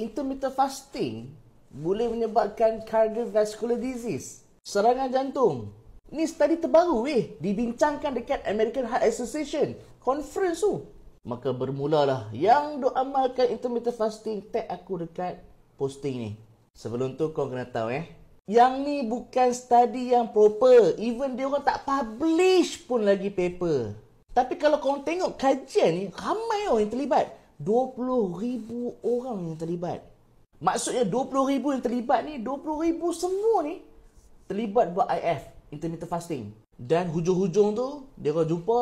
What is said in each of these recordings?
intermittent fasting boleh menyebabkan cardiovascular disease, serangan jantung. Ni study terbaru weh, dibincangkan dekat American Heart Association conference tu. Maka bermulalah yang duk amalkan intermittent fasting tag aku dekat posting ni. Sebelum tu kau kena tahu eh, yang ni bukan study yang proper. Even dia orang tak publish pun lagi paper. Tapi kalau kau tengok kajian ni, ramai orang yang terlibat. 20,000 orang yang terlibat. Maksudnya 20,000 yang terlibat ni, 20,000 semua ni terlibat buat IF, intermittent fasting. Dan hujung-hujung tu, dia orang jumpa,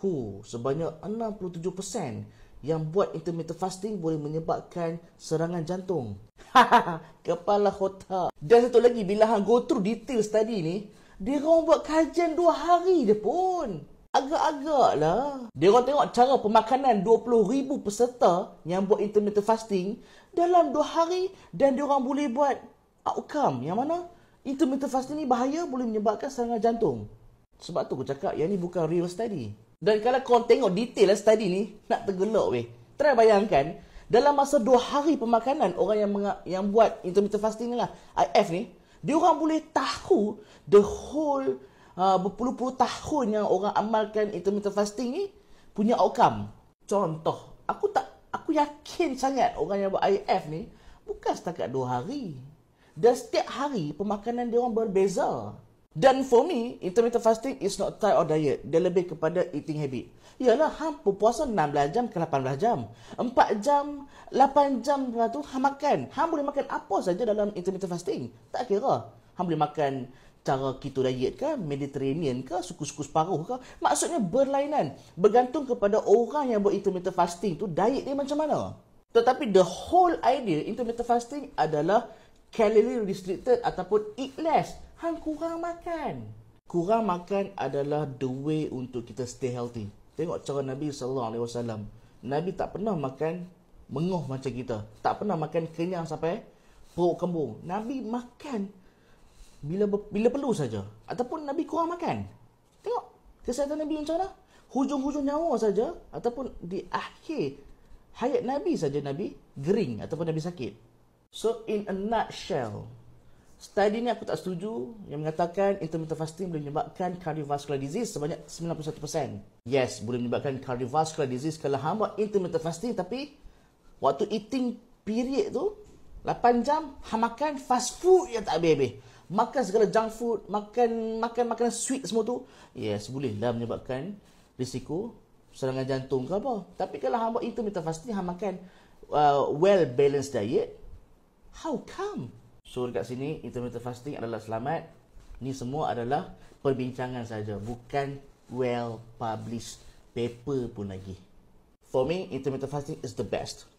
hu, sebanyak 67% yang buat intermittent fasting boleh menyebabkan serangan jantung. Kepala kota. Dan satu lagi, bila hang go through detail study ni, dia orang buat kajian 2 hari je pun agak-agaklah. Dia orang tengok cara pemakanan 20,000 peserta yang buat intermittent fasting dalam 2 hari dan dia orang boleh buat outcome yang mana intermittent fasting ni bahaya boleh menyebabkan serangan jantung. Sebab tu aku cakap yang ni bukan real study. Dan kalau kau tengok detail lah study ni, nak tergelak weh. Try bayangkan, dalam masa 2 hari pemakanan orang yang yang buat intermittent fasting ni lah, IF ni, dia orang boleh tahu the whole Ah, berpuluh-puluh tahun yang orang amalkan intermittent fasting ni punya outcome. Contoh, aku tak aku yakin sangat orang yang buat IF ni bukan setakat dua hari. Dan setiap hari pemakanan dia orang berbeza. Dan for me, intermittent fasting is not type of diet. Dia lebih kepada eating habit. Yalah, hang puasa 16 jam ke 18 jam. 4 jam, 8 jam tu hang makan. Hang boleh makan apa saja dalam intermittent fasting. Tak kira. Hang boleh makan cara kita diet ke, Mediterranean ke, suku-suku separuh ke. Maksudnya berlainan. Bergantung kepada orang yang buat intermittent fasting tu, diet dia macam mana. Tetapi the whole idea intermittent fasting adalah calorie restricted ataupun eat less. Hang kurang makan. Kurang makan adalah the way untuk kita stay healthy. Tengok cara Nabi sallallahu alaihi wasallam. Nabi tak pernah makan mengoh macam kita. Tak pernah makan kenyang sampai perut kembung. Nabi makan bila bila perlu saja ataupun Nabi kurang makan. Tengok kesihatan Nabi macam mana? Hujung-hujung nyawa saja ataupun di akhir hayat Nabi saja Nabi gering ataupun Nabi sakit. So in a nutshell, study ni aku tak setuju yang mengatakan intermittent fasting boleh menyebabkan cardiovascular disease sebanyak 91%. Yes, boleh menyebabkan cardiovascular disease kalau hamba intermittent fasting tapi waktu eating period tu 8 jam hamakan fast food yang tak habis-habis makan segala junk food, makan makan makanan sweet semua tu, yes boleh menyebabkan risiko serangan jantung ke apa. Tapi kalau hamba itu minta fasting, hamba makan uh, well balanced diet, how come? So dekat sini intermittent fasting adalah selamat. Ni semua adalah perbincangan saja, bukan well published paper pun lagi. For me, intermittent fasting is the best.